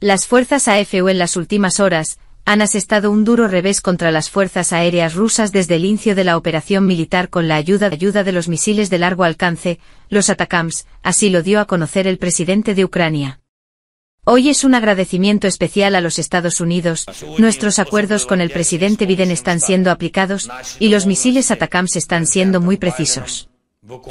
Las fuerzas AFU en las últimas horas han asestado un duro revés contra las fuerzas aéreas rusas desde el inicio de la operación militar con la ayuda de, ayuda de los misiles de largo alcance, los Atacams, así lo dio a conocer el presidente de Ucrania. Hoy es un agradecimiento especial a los Estados Unidos, nuestros acuerdos con el presidente Biden están siendo aplicados y los misiles Atacams están siendo muy precisos.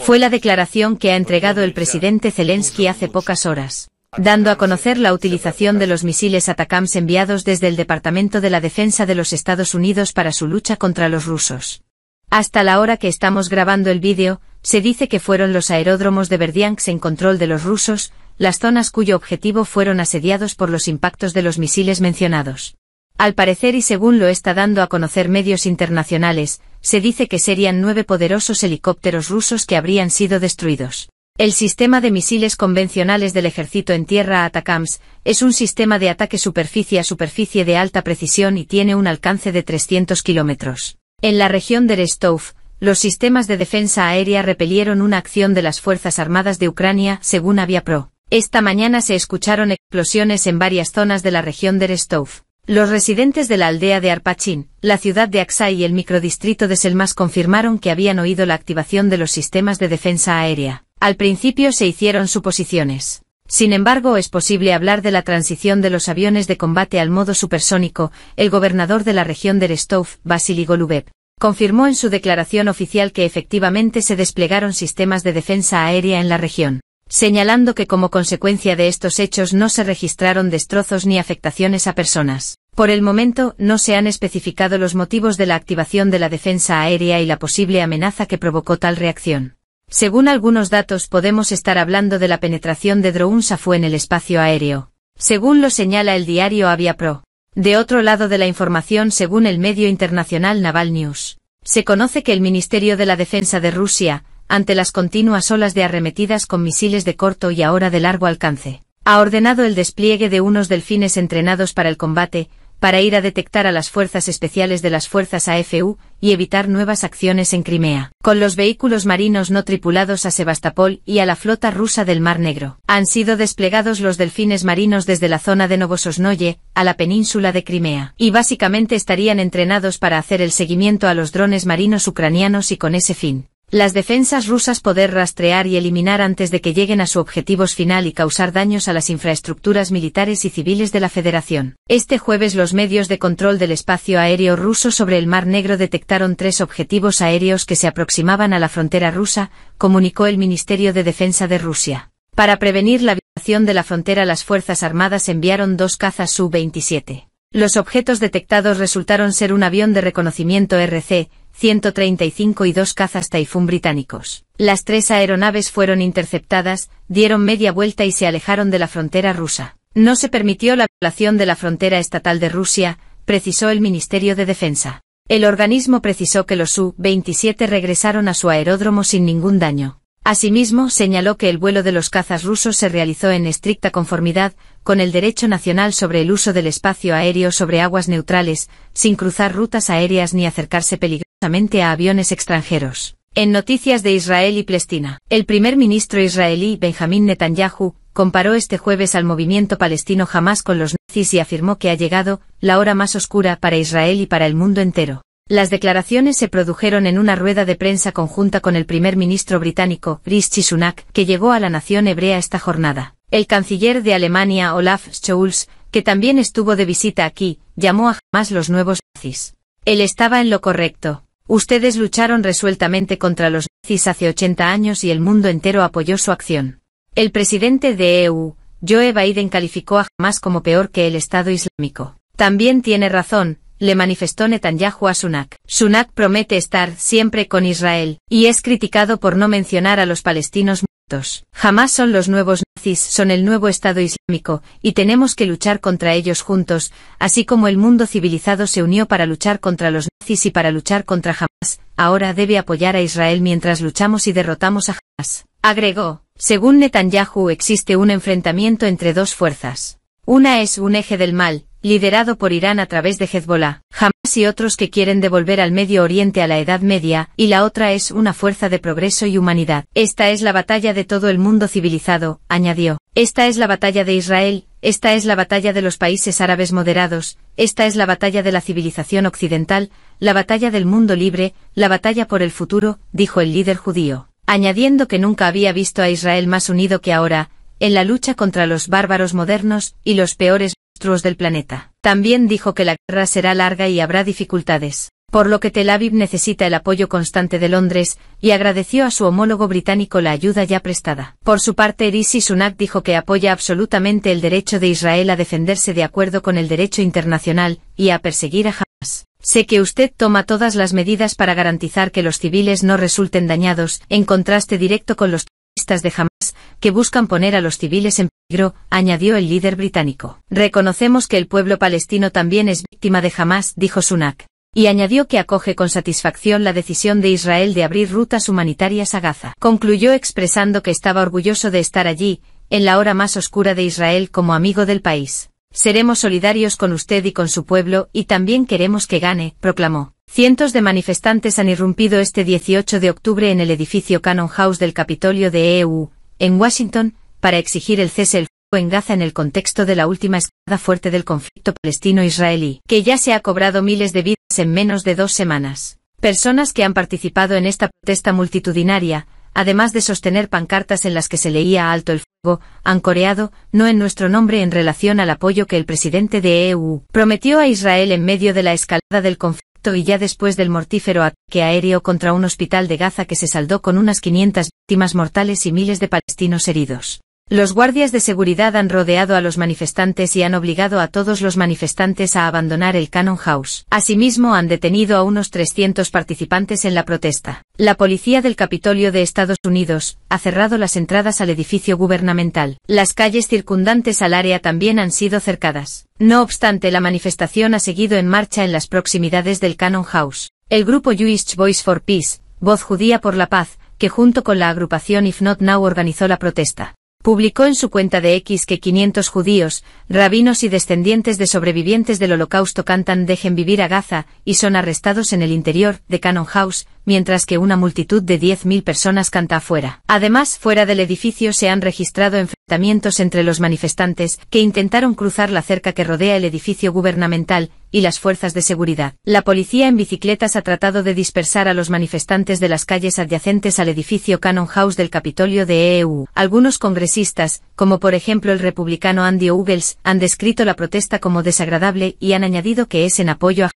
Fue la declaración que ha entregado el presidente Zelensky hace pocas horas dando a conocer la utilización de los misiles ATACAMS enviados desde el Departamento de la Defensa de los Estados Unidos para su lucha contra los rusos. Hasta la hora que estamos grabando el vídeo, se dice que fueron los aeródromos de Verdiansk en control de los rusos, las zonas cuyo objetivo fueron asediados por los impactos de los misiles mencionados. Al parecer y según lo está dando a conocer medios internacionales, se dice que serían nueve poderosos helicópteros rusos que habrían sido destruidos. El sistema de misiles convencionales del ejército en tierra Atacams, es un sistema de ataque superficie a superficie de alta precisión y tiene un alcance de 300 kilómetros. En la región de Restov, los sistemas de defensa aérea repelieron una acción de las Fuerzas Armadas de Ucrania, según Aviapro. Esta mañana se escucharon explosiones en varias zonas de la región de Restov. Los residentes de la aldea de Arpachín, la ciudad de Aksai y el microdistrito de Selmas confirmaron que habían oído la activación de los sistemas de defensa aérea. Al principio se hicieron suposiciones. Sin embargo, es posible hablar de la transición de los aviones de combate al modo supersónico, el gobernador de la región de Rostov, Vasily Golubev, confirmó en su declaración oficial que efectivamente se desplegaron sistemas de defensa aérea en la región, señalando que como consecuencia de estos hechos no se registraron destrozos ni afectaciones a personas. Por el momento, no se han especificado los motivos de la activación de la defensa aérea y la posible amenaza que provocó tal reacción. Según algunos datos podemos estar hablando de la penetración de drones a en el espacio aéreo. Según lo señala el diario Pro. De otro lado de la información según el medio internacional Naval News. Se conoce que el Ministerio de la Defensa de Rusia, ante las continuas olas de arremetidas con misiles de corto y ahora de largo alcance, ha ordenado el despliegue de unos delfines entrenados para el combate, para ir a detectar a las fuerzas especiales de las fuerzas AFU y evitar nuevas acciones en Crimea, con los vehículos marinos no tripulados a Sebastopol y a la flota rusa del Mar Negro. Han sido desplegados los delfines marinos desde la zona de Novososnoye a la península de Crimea, y básicamente estarían entrenados para hacer el seguimiento a los drones marinos ucranianos y con ese fin, las defensas rusas poder rastrear y eliminar antes de que lleguen a su objetivo final y causar daños a las infraestructuras militares y civiles de la Federación. Este jueves los medios de control del espacio aéreo ruso sobre el Mar Negro detectaron tres objetivos aéreos que se aproximaban a la frontera rusa, comunicó el Ministerio de Defensa de Rusia. Para prevenir la violación de la frontera las Fuerzas Armadas enviaron dos cazas Su-27. Los objetos detectados resultaron ser un avión de reconocimiento RC, 135 y dos cazas Taifún británicos. Las tres aeronaves fueron interceptadas, dieron media vuelta y se alejaron de la frontera rusa. No se permitió la violación de la frontera estatal de Rusia, precisó el Ministerio de Defensa. El organismo precisó que los u 27 regresaron a su aeródromo sin ningún daño. Asimismo, señaló que el vuelo de los cazas rusos se realizó en estricta conformidad con el derecho nacional sobre el uso del espacio aéreo sobre aguas neutrales, sin cruzar rutas aéreas ni acercarse peligrosamente a aviones extranjeros. En noticias de Israel y Palestina, el primer ministro israelí Benjamin Netanyahu comparó este jueves al movimiento palestino jamás con los nazis y afirmó que ha llegado la hora más oscura para Israel y para el mundo entero. Las declaraciones se produjeron en una rueda de prensa conjunta con el primer ministro británico, Rishi Sunak, que llegó a la nación hebrea esta jornada. El canciller de Alemania, Olaf Scholz, que también estuvo de visita aquí, llamó a jamás los nuevos nazis. Él estaba en lo correcto, Ustedes lucharon resueltamente contra los nazis hace 80 años y el mundo entero apoyó su acción. El presidente de EU, Joe Biden calificó a Hamas como peor que el Estado Islámico. También tiene razón, le manifestó Netanyahu a Sunak. Sunak promete estar siempre con Israel, y es criticado por no mencionar a los palestinos muertos. Jamás son los nuevos nazis, son el nuevo Estado Islámico, y tenemos que luchar contra ellos juntos, así como el mundo civilizado se unió para luchar contra los y para luchar contra Hamas, ahora debe apoyar a Israel mientras luchamos y derrotamos a Hamas. Agregó, según Netanyahu existe un enfrentamiento entre dos fuerzas. Una es un eje del mal, liderado por Irán a través de Hezbollah, Hamas y otros que quieren devolver al Medio Oriente a la Edad Media, y la otra es una fuerza de progreso y humanidad. Esta es la batalla de todo el mundo civilizado, añadió. Esta es la batalla de Israel, esta es la batalla de los países árabes moderados, esta es la batalla de la civilización occidental, la batalla del mundo libre, la batalla por el futuro, dijo el líder judío, añadiendo que nunca había visto a Israel más unido que ahora, en la lucha contra los bárbaros modernos y los peores monstruos del planeta. También dijo que la guerra será larga y habrá dificultades, por lo que Tel Aviv necesita el apoyo constante de Londres, y agradeció a su homólogo británico la ayuda ya prestada. Por su parte, Erisi Sunak dijo que apoya absolutamente el derecho de Israel a defenderse de acuerdo con el derecho internacional, y a perseguir a Hamas. Sé que usted toma todas las medidas para garantizar que los civiles no resulten dañados, en contraste directo con los terroristas de Hamas, que buscan poner a los civiles en peligro, añadió el líder británico. Reconocemos que el pueblo palestino también es víctima de Hamas, dijo Sunak y añadió que acoge con satisfacción la decisión de Israel de abrir rutas humanitarias a Gaza. Concluyó expresando que estaba orgulloso de estar allí, en la hora más oscura de Israel como amigo del país. Seremos solidarios con usted y con su pueblo y también queremos que gane, proclamó. Cientos de manifestantes han irrumpido este 18 de octubre en el edificio Cannon House del Capitolio de EU, en Washington, para exigir el cese el en Gaza en el contexto de la última escalada fuerte del conflicto palestino-israelí, que ya se ha cobrado miles de vidas en menos de dos semanas. Personas que han participado en esta protesta multitudinaria, además de sostener pancartas en las que se leía alto el fuego, han coreado, no en nuestro nombre en relación al apoyo que el presidente de EU prometió a Israel en medio de la escalada del conflicto y ya después del mortífero ataque aéreo contra un hospital de Gaza que se saldó con unas 500 víctimas mortales y miles de palestinos heridos. Los guardias de seguridad han rodeado a los manifestantes y han obligado a todos los manifestantes a abandonar el Cannon House. Asimismo han detenido a unos 300 participantes en la protesta. La policía del Capitolio de Estados Unidos ha cerrado las entradas al edificio gubernamental. Las calles circundantes al área también han sido cercadas. No obstante, la manifestación ha seguido en marcha en las proximidades del Cannon House. El grupo Jewish Voice for Peace, Voz Judía por la Paz, que junto con la agrupación If Not Now organizó la protesta publicó en su cuenta de X que 500 judíos, rabinos y descendientes de sobrevivientes del holocausto cantan Dejen vivir a Gaza, y son arrestados en el interior de Cannon House, mientras que una multitud de 10.000 personas canta afuera. Además, fuera del edificio se han registrado en entre los manifestantes que intentaron cruzar la cerca que rodea el edificio gubernamental y las fuerzas de seguridad. La policía en bicicletas ha tratado de dispersar a los manifestantes de las calles adyacentes al edificio Cannon House del Capitolio de EU. Algunos congresistas, como por ejemplo el republicano Andy Ogles, han descrito la protesta como desagradable y han añadido que es en apoyo a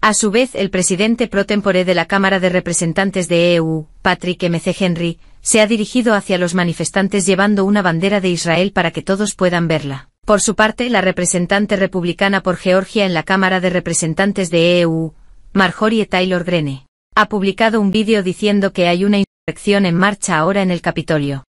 a su vez, el presidente pro tempore de la Cámara de Representantes de EU, Patrick M.C. Henry, se ha dirigido hacia los manifestantes llevando una bandera de Israel para que todos puedan verla. Por su parte, la representante republicana por Georgia en la Cámara de Representantes de EU, Marjorie Taylor Greene, ha publicado un vídeo diciendo que hay una insurrección en marcha ahora en el Capitolio.